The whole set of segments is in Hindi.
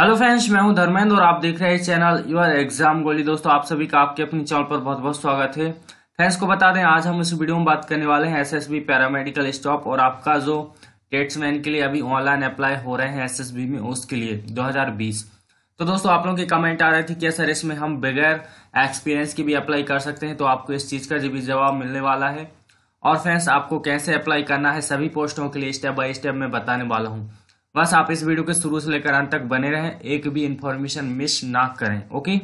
हेलो फ्रेंड्स मैं हूं धर्मेंद्र और आप देख रहे हैं चैनल योर एग्जाम गोली दोस्तों आप सभी का आपके अपने चैनल पर बहुत बहुत स्वागत है फ्रेंड्स को बता दें आज हम इस वीडियो में बात करने वाले हैं एसएसबी पैरामेडिकल स्टॉप और आपका जो टेट्समैन के लिए अभी ऑनलाइन अप्लाई हो रहे हैं एस में उसके लिए दो तो दोस्तों आप लोगों के कमेंट आ रहे थे क्या सर इसमें हम बगैर एक्सपीरियंस के भी अप्लाई कर सकते हैं तो आपको इस चीज़ का भी जवाब मिलने वाला है और फ्रेंड्स आपको कैसे अप्लाई करना है सभी पोस्टों के लिए स्टेप बाय स्टेप मैं बताने वाला हूँ बस आप इस वीडियो के शुरू से लेकर अंत तक बने रहें एक भी इंफॉर्मेशन मिस ना करें ओके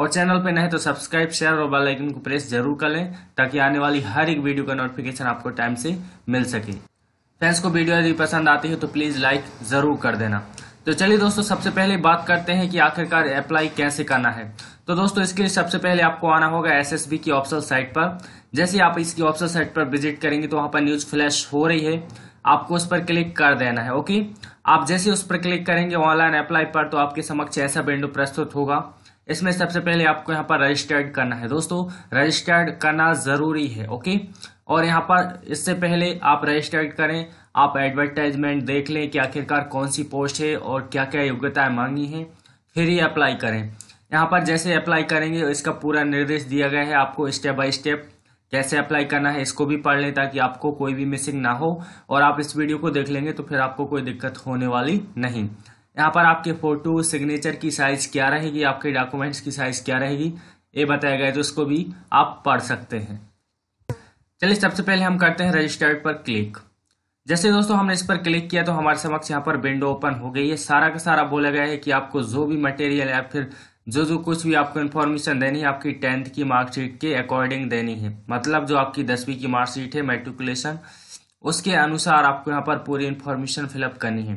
और चैनल पर नहीं तो सब्सक्राइब शेयर और बेल आइकन को प्रेस जरूर कर लें ताकि आने वाली हर एक वीडियो का नोटिफिकेशन आपको टाइम से मिल सके फ्रेंड्स को वीडियो यदि पसंद आती है तो प्लीज़ लाइक ज़रूर कर देना तो चलिए दोस्तों सबसे पहले बात करते हैं कि आखिरकार अप्लाई कैसे करना है तो दोस्तों इसके लिए सबसे पहले आपको आना होगा एसएसबी की ऑप्शन साइट पर जैसे आप इसकी ऑप्शन साइट पर विजिट करेंगे तो वहां पर न्यूज फ्लैश हो रही है आपको उस पर क्लिक कर देना है ओके आप जैसे उस पर क्लिक करेंगे ऑनलाइन अप्लाई पर तो आपके समक्ष ऐसा विंडो प्रस्तुत होगा इसमें सबसे पहले आपको यहाँ पर रजिस्टर्ड करना है दोस्तों रजिस्टर्ड करना ज़रूरी है ओके और यहाँ पर इससे पहले आप रजिस्टर्ड करें आप एडवर्टाइजमेंट देख लें कि आखिरकार कौन सी पोस्ट है और क्या क्या योग्यताएं मांगी हैं फिर ही अप्लाई करें यहाँ पर जैसे अप्लाई करेंगे इसका पूरा निर्देश दिया गया है आपको स्टेप बाय स्टेप कैसे अप्लाई करना है इसको भी पढ़ लें ताकि आपको कोई भी मिसिंग ना हो और आप इस वीडियो को देख लेंगे तो फिर आपको कोई दिक्कत होने वाली नहीं यहाँ पर आपके फोटो सिग्नेचर की साइज क्या रहेगी आपके डॉक्यूमेंट्स की साइज क्या रहेगी ये बताया गया तो इसको भी आप पढ़ सकते हैं चलिए सबसे पहले हम करते हैं रजिस्टर्ड पर क्लिक जैसे दोस्तों हमने इस पर क्लिक किया तो हमारे समक्ष यहाँ पर विंडो ओपन हो गई है सारा का सारा बोला गया है कि आपको जो भी मटेरियल या फिर जो जो कुछ भी आपको इन्फॉर्मेशन देनी है आपकी टेंथ की मार्कशीट के अकॉर्डिंग देनी है मतलब जो आपकी दसवीं की मार्कशीट है मेट्रिकुलेशन उसके अनुसार आपको यहाँ पर पूरी इन्फॉर्मेशन फिलअप करनी है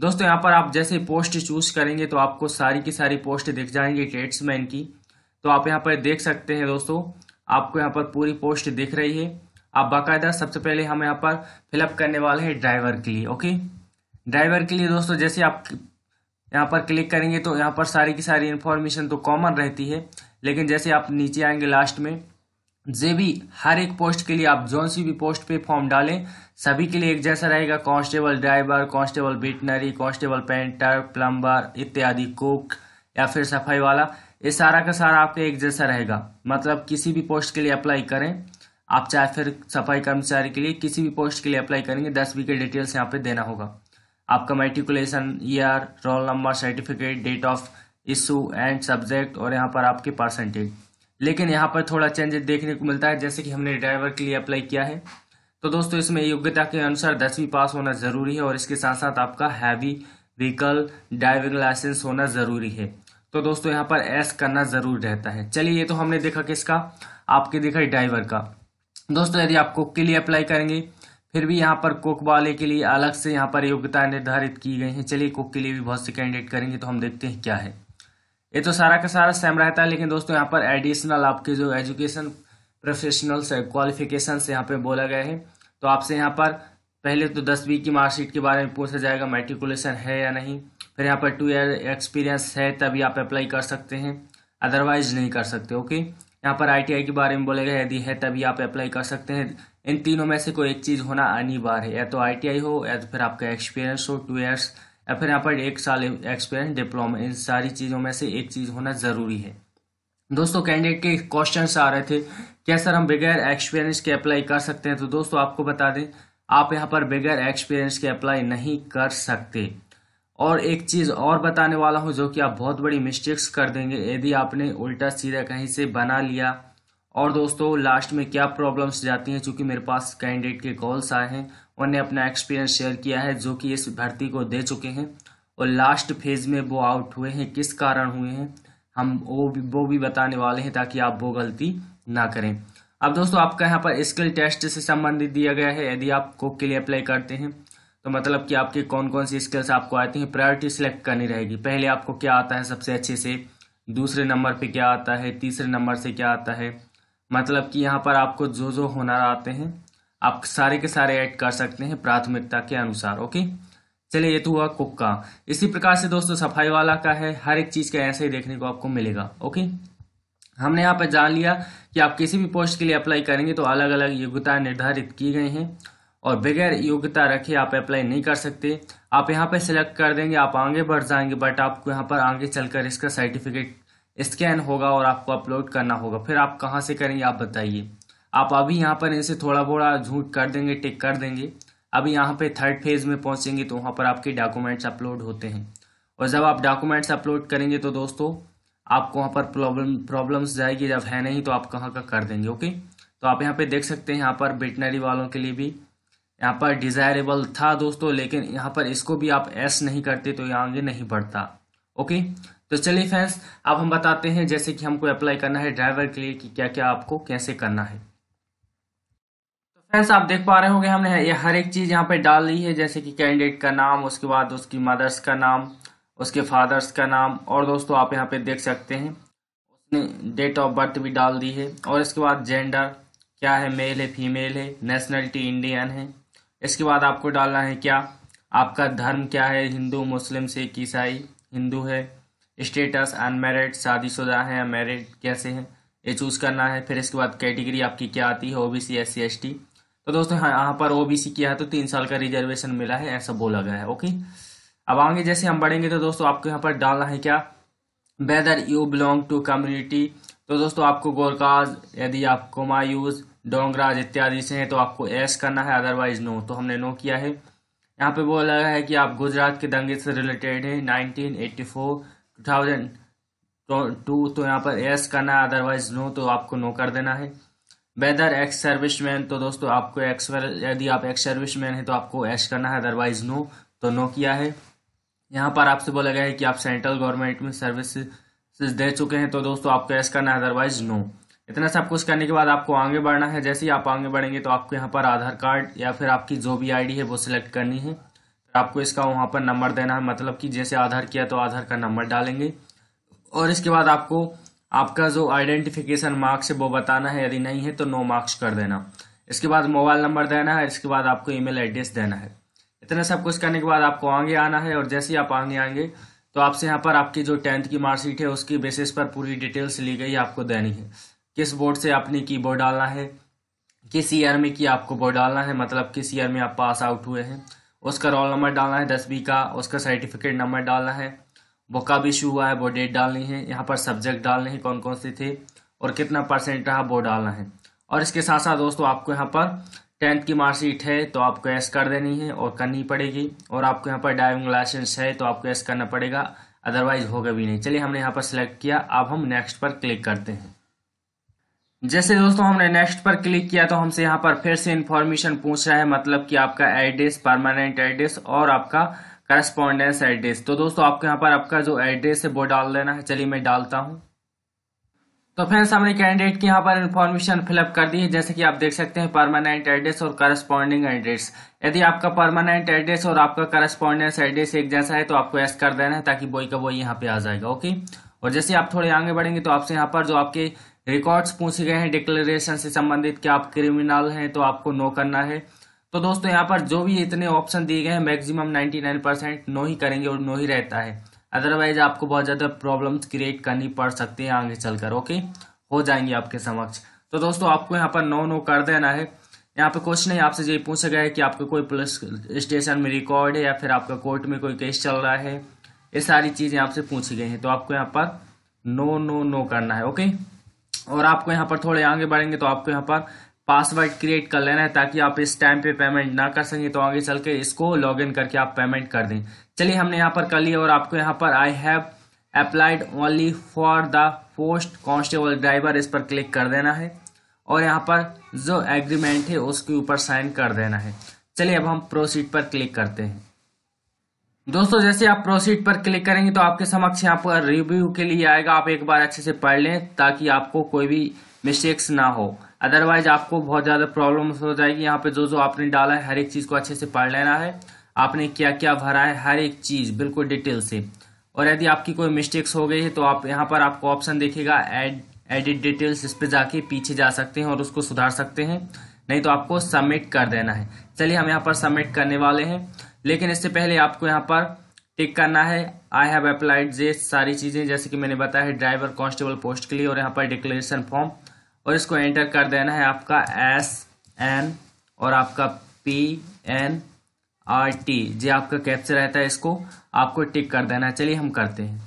दोस्तों यहाँ पर आप जैसे पोस्ट चूज करेंगे तो आपको सारी की सारी पोस्ट दिख जाएंगी ट्रेड्समैन की तो आप यहाँ पर देख सकते हैं दोस्तों आपको यहाँ पर पूरी पोस्ट दिख रही है आप बाकायदा सबसे पहले हम यहाँ पर फिलअप करने वाले हैं ड्राइवर के लिए ओके ड्राइवर के लिए दोस्तों जैसे आप यहाँ पर क्लिक करेंगे तो यहाँ पर सारी की सारी इन्फॉर्मेशन तो कॉमन रहती है लेकिन जैसे आप नीचे आएंगे लास्ट में जे भी हर एक पोस्ट के लिए आप जोन सी भी पोस्ट पे फॉर्म डालें सभी के लिए एक जैसा रहेगा constable driver constable veterinary constable painter plumber इत्यादि कुक या फिर सफाई वाला ये सारा का सारा आपके एक जैसा रहेगा मतलब किसी भी पोस्ट के लिए अप्लाई करें आप चाहे फिर सफाई कर्मचारी के लिए किसी भी पोस्ट के लिए अप्लाई करेंगे दस वी के डिटेल्स यहाँ पे देना होगा आपका matriculation year roll number certificate date of issue and subject और यहाँ पर आपके परसेंटेज लेकिन यहाँ पर थोड़ा चेंजेस देखने को मिलता है जैसे कि हमने ड्राइवर के लिए अप्लाई किया है तो दोस्तों इसमें योग्यता के अनुसार दसवीं पास होना जरूरी है और इसके साथ साथ आपका हैवी व्हीकल ड्राइविंग लाइसेंस होना जरूरी है तो दोस्तों यहाँ पर एस करना जरूर रहता है चलिए ये तो हमने देखा किसका आपके देखा ड्राइवर का दोस्तों यदि आपको के लिए अप्लाई करेंगे फिर भी यहाँ पर कुक वाले के लिए अलग से यहाँ पर योग्यता निर्धारित की गई है चलिए कुक के लिए भी बहुत से कैंडिडेट करेंगे तो हम देखते हैं क्या है ये तो सारा का सारा सेम रहता है लेकिन दोस्तों यहाँ पर एडिशनल आपके जो एजुकेशन प्रोफेशनल क्वालिफिकेशन यहाँ पे बोला गया है तो आपसे यहाँ पर पहले तो दसवीं की मार्कशीट के बारे में पूछा जाएगा मेट्रिकुलेशन है या नहीं फिर यहाँ पर टू ईयर एक्सपीरियंस है तभी आप अप्लाई कर सकते हैं अदरवाइज नहीं कर सकते ओके यहाँ पर आईटीआई के बारे में बोलेगा यदि है तभी आप अप्लाई कर सकते हैं इन तीनों में से कोई एक चीज़ होना अनिवार्य है या तो आईटीआई हो या तो फिर आपका एक्सपीरियंस हो टू ईयर्स या फिर यहाँ पर एक साल एक्सपीरियंस डिप्लोमा इन सारी चीज़ों में से एक चीज़ होना ज़रूरी है दोस्तों कैंडिडेट के क्वेश्चन आ रहे थे क्या सर हम बगैर एक्सपीरियंस के अप्लाई कर सकते हैं तो दोस्तों आपको बता दें आप यहाँ पर बगैर एक्सपीरियंस के अप्लाई नहीं कर सकते और एक चीज़ और बताने वाला हूँ जो कि आप बहुत बड़ी मिस्टेक्स कर देंगे यदि आपने उल्टा सीधा कहीं से बना लिया और दोस्तों लास्ट में क्या प्रॉब्लम्स जाती हैं चूँकि मेरे पास कैंडिडेट के कॉल्स आए हैं उन्होंने अपना एक्सपीरियंस शेयर किया है जो कि इस भर्ती को दे चुके हैं और लास्ट फेज में वो आउट हुए हैं किस कारण हुए हैं हम वो भी वो भी बताने वाले हैं ताकि आप वो गलती ना करें अब दोस्तों आपका यहाँ पर स्किल टेस्ट से संबंधित दिया गया है यदि आप कोक के लिए अप्लाई करते हैं तो मतलब कि आपके कौन कौन सी स्किल्स आपको आती हैं प्रायोरिटी सिलेक्ट करनी रहेगी पहले आपको क्या आता है सबसे अच्छे से दूसरे नंबर पे क्या आता है तीसरे नंबर से क्या आता है मतलब कि यहाँ पर आपको जो जो होना आते हैं आप सारे के सारे ऐड कर सकते हैं प्राथमिकता के अनुसार ओके चलिए ये तो हुआ कुक का इसी प्रकार से दोस्तों सफाई वाला का है हर एक चीज का ऐसे ही देखने को आपको मिलेगा ओके हमने यहाँ पर जान लिया कि आप किसी भी पोस्ट के लिए अप्लाई करेंगे तो अलग अलग योग्यता निर्धारित की गई हैं और बगैर योग्यता रखे आप अप्लाई नहीं कर सकते आप यहाँ पे सिलेक्ट कर देंगे आप आगे बढ़ जाएंगे बट आपको यहाँ पर आगे चलकर इसका सर्टिफिकेट स्कैन होगा और आपको अपलोड करना होगा फिर आप कहाँ से करेंगे आप बताइए आप अभी यहाँ पर इनसे थोड़ा थोड़ा झूठ कर देंगे टिक कर देंगे अभी यहाँ पे थर्ड फेज में पहुँचेंगे तो वहाँ पर आपके डॉक्यूमेंट्स अपलोड होते हैं और जब आप डॉक्यूमेंट्स अपलोड करेंगे तो दोस्तों आपको वहाँ पर प्रॉब्लम प्रॉब्लम्स जाएगी जब है नहीं तो आप कहाँ का कर देंगे ओके तो आप यहाँ पे देख सकते हैं यहाँ पर बेटनरी वालों के लिए भी यहाँ पर डिज़ायरेबल था दोस्तों लेकिन यहाँ पर इसको भी आप एस नहीं करते तो ये आगे नहीं बढ़ता ओके तो चलिए फ्रेंड्स अब हम बताते हैं जैसे कि हमको अप्लाई करना है ड्राइवर के लिए कि क्या क्या आपको कैसे करना है तो फ्रेंड्स आप देख पा रहे होंगे हमने ये हर एक चीज़ यहाँ पे डाल ली है जैसे कि कैंडिडेट का नाम उसके बाद उसकी मदर्स का नाम उसके फादर्स का नाम और दोस्तों आप यहाँ पे देख सकते हैं उसने डेट ऑफ बर्थ भी डाल दी है और इसके बाद जेंडर क्या है मेल है फीमेल है नेशनलिटी इंडियन है इसके बाद आपको डालना है क्या आपका धर्म क्या है हिंदू मुस्लिम सिख ईसाई हिंदू है स्टेटस अनमेरिड शादीशुदा है मैरिड कैसे है ये चूज़ करना है फिर इसके बाद कैटेगरी आपकी क्या आती है ओबीसी एस सी तो दोस्तों हाँ यहाँ पर ओबीसी किया है तो तीन साल का रिजर्वेशन मिला है ऐसा बोला गया है ओके अब आगे जैसे हम बढ़ेंगे तो दोस्तों आपको यहाँ पर डालना है क्या whether you belong to community तो दोस्तों आपको गोरकाज यदि आप कुमायूज डोंगराज इत्यादि से हैं तो आपको एस करना है अदरवाइज नो तो हमने नो किया है यहाँ पे बोला है कि आप गुजरात के दंगे से रिलेटेड हैं 1984 थाउजेंड टू तो, तो, तो यहाँ पर यस करना है अदरवाइज नो तो आपको नो कर देना है वेदर एक्स सर्विस मैन तो दोस्तों आपको एक्स यदि आप एक्स सर्विस मैन है तो आपको एस करना है अदरवाइज नो तो नो किया है यहाँ पर आपसे बोला गया है कि आप सेंट्रल गवर्नमेंट में सर्विस दे चुके हैं तो दोस्तों आपको एस करना है अदरवाइज नो इतना सब कुछ करने के बाद आपको आगे बढ़ना है जैसे ही आप आगे बढ़ेंगे तो आपको यहाँ पर आधार कार्ड या फिर आपकी जो भी आईडी है वो सिलेक्ट करनी है आपको इसका वहाँ पर नंबर देना है मतलब कि जैसे आधार किया तो आधार का नंबर डालेंगे और इसके बाद आपको आपका जो आइडेंटिफिकेशन मार्क्स है वो बताना है यदि नहीं है तो नो मार्क्स कर देना इसके बाद मोबाइल नंबर देना है इसके बाद आपको ईमेल एड्रेस देना है इतना सब कुछ करने के बाद आपको आगे आना है और जैसे ही आप आगे आएंगे तो आपसे यहाँ पर आपकी जो टेंथ की मार्कशीट है उसकी बेसिस पर पूरी डिटेल्स ली गई आपको देनी है किस बोर्ड से आपने की बोर्ड डालना है किस ईयर में की आपको बोर्ड डालना है मतलब किस ईयर में आप पास आउट हुए हैं उसका रोल नंबर डालना है दसवीं का उसका सर्टिफिकेट नंबर डालना है वो कब इशू हुआ है वो डेट डालनी है यहाँ पर सब्जेक्ट डालने हैं कौन कौन से थे और कितना परसेंट रहा वो डालना है और इसके साथ साथ दोस्तों आपको यहाँ पर टेंथ की मार्कशीट है तो आपको एस कर देनी है और करनी पड़ेगी और आपको यहाँ पर ड्राइविंग लाइसेंस है तो आपको एस करना पड़ेगा अदरवाइज होगा भी नहीं चलिए हमने यहाँ पर सिलेक्ट किया अब हम नेक्स्ट पर क्लिक करते हैं जैसे दोस्तों हमने नेक्स्ट पर क्लिक किया तो हमसे यहाँ पर फिर से इन्फॉर्मेशन पूछ रहा है मतलब कि आपका एड्रेस परमानेंट एड्रेस और आपका करस्पॉन्डेंस एड्रेस तो दोस्तों आपके यहाँ पर आपका जो एड्रेस है वो डाल देना है चलिए मैं डालता हूँ तो फ्रेंड्स हमने कैंडिडेट की यहाँ पर इन्फॉर्मेशन फिलअप कर दी है जैसे कि आप देख सकते हैं परमानेंट एड्रेस और करस्पॉन्डिंग एड्रेस यदि आपका परमानेंट एड्रेस और आपका करस्पॉन्डेंस एड्रेस एक जैसा है तो आपको एस कर देना है ताकि वही का वही यहाँ पे आ जाएगा ओके और जैसे आप थोड़े आगे बढ़ेंगे तो आपसे यहाँ पर जो आपके रिकॉर्ड्स पूछे गए हैं डिक्लेरेशन से संबंधित कि आप क्रिमिनल हैं तो आपको नो करना है तो दोस्तों यहाँ पर जो भी इतने ऑप्शन दिए गए हैं मैक्सिमम 99 परसेंट नो ही करेंगे और नो ही रहता है अदरवाइज आपको बहुत ज़्यादा प्रॉब्लम्स क्रिएट करनी पड़ सकती है आगे चलकर ओके हो जाएंगे आपके समक्ष तो दोस्तों आपको यहाँ पर नो नो कर देना है यहाँ पर क्वेश्चन है आपसे ये पूछा गया है कि आपका कोई पुलिस स्टेशन में रिकॉर्ड है या फिर आपका कोर्ट में कोई केस चल रहा है ये सारी चीज़ें आपसे पूछी गई हैं तो आपको यहाँ पर नो नो नो करना है ओके और आपको यहाँ पर थोड़े आगे बढ़ेंगे तो आपको यहाँ पर पासवर्ड क्रिएट कर लेना है ताकि आप इस टाइम पे पेमेंट ना कर सकें तो आगे चल के इसको लॉग इन करके आप पेमेंट कर दें चलिए हमने यहाँ पर कर लिया और आपको यहाँ पर I have applied only for the post constable driver इस पर क्लिक कर देना है और यहाँ पर जो एग्रीमेंट है उसके ऊपर साइन कर देना है चलिए अब हम प्रोसीड पर क्लिक करते हैं दोस्तों जैसे आप प्रोसीड पर क्लिक करेंगे तो आपके समक्ष यहाँ पर रिव्यू के लिए आएगा आप एक बार अच्छे से पढ़ लें ताकि आपको कोई भी मिस्टेक्स ना हो अदरवाइज आपको बहुत ज़्यादा प्रॉब्लम हो जाएगी यहाँ पे जो जो आपने डाला है हर एक चीज़ को अच्छे से पढ़ लेना है आपने क्या क्या भरा है हर एक चीज़ बिल्कुल डिटेल से और यदि आपकी कोई मिस्टेक्स हो गई है तो आप यहाँ पर आपको ऑप्शन देखेगा एड एडिट डिटेल्स इस पे जाके पीछे जा सकते हैं और उसको सुधार सकते हैं नहीं तो आपको सबमिट कर देना है चलिए हम यहाँ पर सबमिट करने वाले हैं लेकिन इससे पहले आपको यहाँ पर टिक करना है आई हैव अप्लाइड जे सारी चीज़ें जैसे कि मैंने बताया है ड्राइवर कॉन्स्टेबल पोस्ट के लिए और यहाँ पर डिक्लेरेशन फॉर्म और इसको एंटर कर देना है आपका एस एन और आपका पी एन आर टी जो आपका कैप्चर रहता है इसको आपको टिक कर देना है चलिए हम करते हैं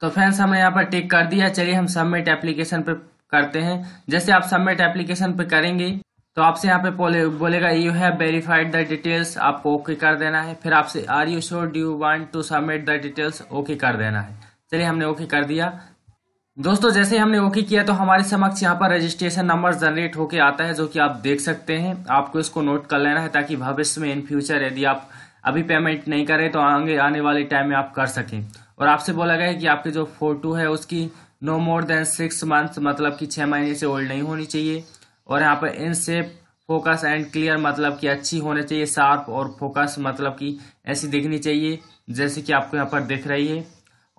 तो फ्रेंड्स हमने यहाँ पर टिक कर दिया चलिए हम सबमिट एप्लीकेशन पर करते हैं जैसे आप सबमिट एप्लीकेशन पर करेंगे तो आपसे यहाँ पे बोले, बोलेगा you have verified the details आपको ओके कर देना है फिर आपसे are you sure do you want to submit the details okay कर देना है चलिए हमने ओके कर दिया दोस्तों जैसे हमने ओके किया तो हमारे समक्ष यहाँ पर रजिस्ट्रेशन नंबर जनरेट होके आता है जो कि आप देख सकते हैं आपको इसको नोट कर लेना है ताकि भविष्य में इन फ्यूचर यदि आप अभी पेमेंट नहीं करें तो आगे आने वाले टाइम में आप कर सकें और आपसे बोला गया है कि आपकी जो फोटो है उसकी no more than six month मतलब कि छः महीने से ओल्ड नहीं होनी चाहिए और यहाँ पर in sharp focus and clear मतलब कि अच्छी होने चाहिए शार्प और फोकस मतलब कि ऐसी दिखनी चाहिए जैसे कि आपको यहाँ पर दिख रही है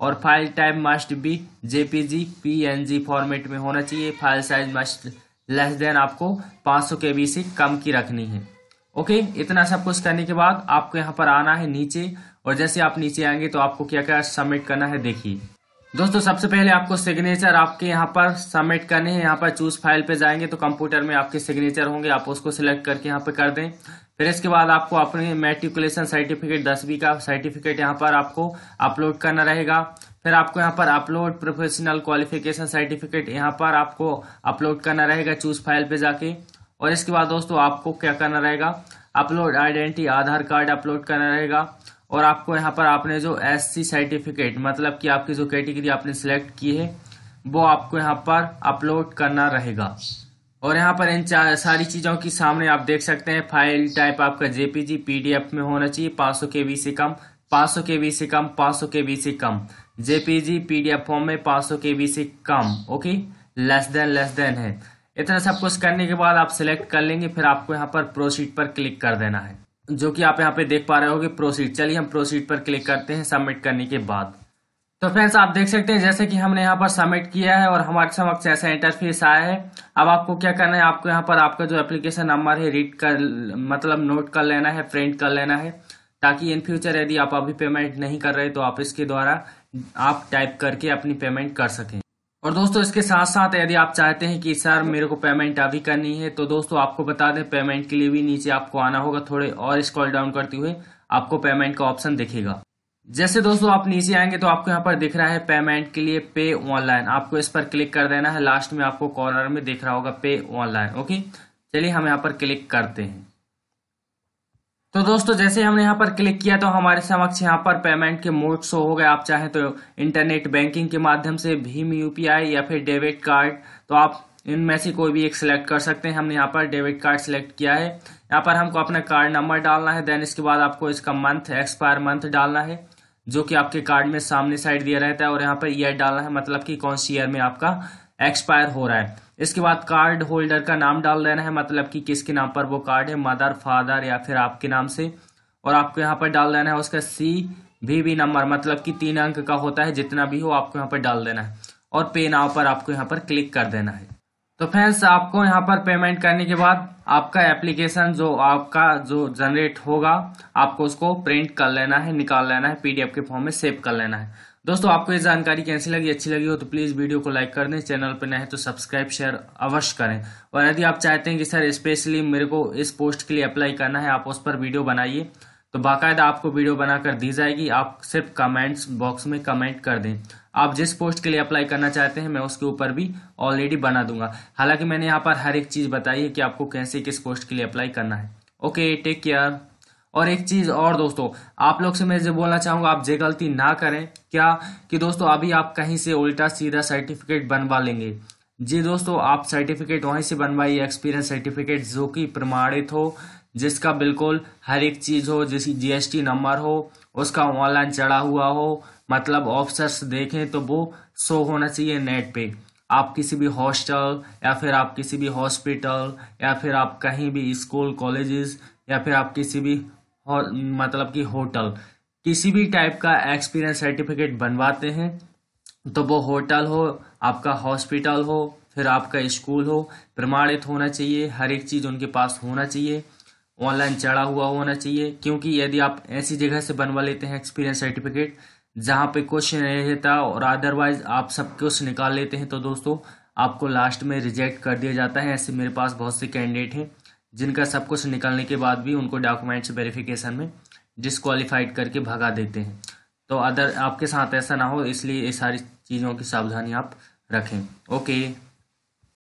और file type must be JPG PNG format में होना चाहिए file size must less than आपको 500 के बी से कम की रखनी है ओके इतना सब कुछ करने के बाद आपको यहाँ पर आना है नीचे और जैसे आप नीचे आएंगे तो आपको क्या क्या सबमिट करना है देखिए दोस्तों सबसे पहले आपको सिग्नेचर आपके यहाँ पर सबमिट करने हैं यहाँ पर चूज फाइल पे जाएंगे तो कंप्यूटर में आपके सिग्नेचर होंगे आप उसको सिलेक्ट करके यहाँ पे कर दें फिर इसके बाद आपको अपने मेट्रिकुलेशन सर्टिफिकेट दसवीं का सर्टिफिकेट यहाँ पर आपको अपलोड करना रहेगा फिर आपको यहाँ पर अपलोड प्रोफेशनल क्वालिफिकेशन सर्टिफिकेट यहाँ पर आपको अपलोड करना रहेगा चूज फाइल पे जाके और इसके बाद दोस्तों आपको क्या करना रहेगा upload identity Aadhaar card upload करना रहेगा और आपको यहाँ पर आपने जो सी सर्टिफिकेट मतलब कि आपकी जो कैटेगरी आपने सिलेक्ट की है वो आपको यहाँ पर अपलोड करना रहेगा और यहाँ पर इन सारी चीज़ों के सामने आप देख सकते हैं फाइल टाइप आपका जेपीजी पीडीएफ में होना चाहिए पाँच सौ के से कम पाँच सौ के से कम पाँच सौ के से कम जेपीजी पीडीएफ फॉर्म में पाँच सौ के से कम okay less than less than है इतना सब कुछ करने के बाद आप सिलेक्ट कर लेंगे फिर आपको यहाँ पर प्रोसीड पर क्लिक कर देना है जो कि आप यहाँ पे देख पा रहे हो कि प्रोसीड चलिए हम प्रोसीड पर क्लिक करते हैं सबमिट करने के बाद तो फ्रेंड्स आप देख सकते हैं जैसे कि हमने यहाँ पर सबमिट किया है और हमारे समक्ष ऐसा इंटरफेस आया है अब आपको क्या करना है आपको यहाँ पर आपका जो एप्लीकेशन नंबर है रीड कर मतलब नोट कर लेना है प्रिंट कर लेना है ताकि इन फ्यूचर यदि आप अभी पेमेंट नहीं कर रहे तो आप इसके द्वारा आप टाइप करके अपनी पेमेंट कर सकें और दोस्तों इसके साथ साथ यदि आप चाहते हैं कि सर मेरे को पेमेंट अभी करनी है तो दोस्तों आपको बता दें पेमेंट के लिए भी नीचे आपको आना होगा थोड़े और स्कॉल डाउन करते हुए आपको पेमेंट का ऑप्शन दिखेगा जैसे दोस्तों आप नीचे आएंगे तो आपको यहाँ पर दिख रहा है पेमेंट के लिए पे ऑनलाइन आपको इस पर क्लिक कर देना है लास्ट में आपको कॉर्नर में दिख रहा होगा पे ऑनलाइन ओके चलिए हम यहाँ पर क्लिक करते हैं तो दोस्तों जैसे हमने यहाँ पर क्लिक किया तो हमारे समक्ष यहाँ पर पेमेंट के मोड शो हो गए आप चाहे तो इंटरनेट बैंकिंग के माध्यम से भीम यूपीआई या फिर डेबिट कार्ड तो आप इनमें से कोई भी एक सिलेक्ट कर सकते हैं हमने यहाँ पर डेबिट कार्ड सेलेक्ट किया है यहाँ पर हमको अपना कार्ड नंबर डालना है देन इसके बाद आपको इसका मंथ एक्सपायर मंथ डालना है जो कि आपके कार्ड में सामने साइड दिया रहता है और यहाँ पर ईयर डालना है मतलब कि कौन सी ईयर में आपका एक्सपायर हो रहा है इसके बाद कार्ड होल्डर का नाम डाल देना है मतलब कि किसके नाम पर वो कार्ड है मदर फादर या फिर आपके नाम से और आपको यहाँ पर डाल देना है उसका सी वी वी नंबर मतलब कि तीन अंक का होता है जितना भी हो आपको यहाँ पर डाल देना है और पे नाव पर आपको यहाँ पर क्लिक कर देना है तो फ्रेंड्स आपको यहाँ पर पेमेंट करने के बाद आपका एप्लीकेशन जो आपका जो जनरेट होगा आपको उसको प्रिंट कर लेना है निकाल लेना है पीडीएफ के फॉर्म में सेव कर लेना है दोस्तों आपको ये जानकारी कैसी लगी अच्छी लगी हो तो प्लीज़ वीडियो को लाइक कर दें चैनल पर नए हैं तो सब्सक्राइब शेयर अवश्य करें और यदि आप चाहते हैं कि सर स्पेशली मेरे को इस पोस्ट के लिए अप्लाई करना है आप उस पर वीडियो बनाइए तो बाकायदा आपको वीडियो बनाकर दी जाएगी आप सिर्फ कमेंट्स बॉक्स में कमेंट कर दें आप जिस पोस्ट के लिए अप्लाई करना चाहते हैं मैं उसके ऊपर भी ऑलरेडी बना दूंगा हालांकि मैंने यहाँ पर हर एक चीज़ बताई है कि आपको कैसे किस पोस्ट के लिए अप्लाई करना है ओके टेक केयर और एक चीज और दोस्तों आप लोग से मैं जो बोलना चाहूंगा आप जे गलती ना करें क्या कि दोस्तों अभी आप कहीं से उल्टा सीधा सर्टिफिकेट बनवा लेंगे जी दोस्तों आप सर्टिफिकेट वहीं से बनवाइए एक्सपीरियंस सर्टिफिकेट जो कि प्रमाणित हो जिसका बिल्कुल हर एक चीज़ हो जैसे जीएसटी नंबर हो उसका ऑनलाइन चढ़ा हुआ हो मतलब ऑफिसर्स देखें तो वो शो होना चाहिए नेट पे आप किसी भी हॉस्टल या फिर आप किसी भी हॉस्पिटल या फिर आप कहीं भी स्कूल कॉलेजेस या फिर आप किसी भी मतलब कि होटल किसी भी टाइप का एक्सपीरियंस सर्टिफिकेट बनवाते हैं तो वो होटल हो आपका हॉस्पिटल हो फिर आपका स्कूल हो प्रमाणित होना चाहिए हर एक चीज़ उनके पास होना चाहिए ऑनलाइन चढ़ा हुआ होना चाहिए क्योंकि यदि आप ऐसी जगह से बनवा लेते हैं एक्सपीरियंस सर्टिफिकेट जहाँ पे क्वेश्चन नहीं रहता और अदरवाइज आप सब कुछ निकाल लेते हैं तो दोस्तों आपको लास्ट में रिजेक्ट कर दिया जाता है ऐसे मेरे पास बहुत से कैंडिडेट हैं जिनका सब कुछ निकलने के बाद भी उनको डॉक्यूमेंट्स वेरिफिकेशन में डिसक्वालीफाइड करके भगा देते हैं तो अदर आपके साथ ऐसा ना हो इसलिए ये सारी चीज़ों की सावधानी आप रखें ओके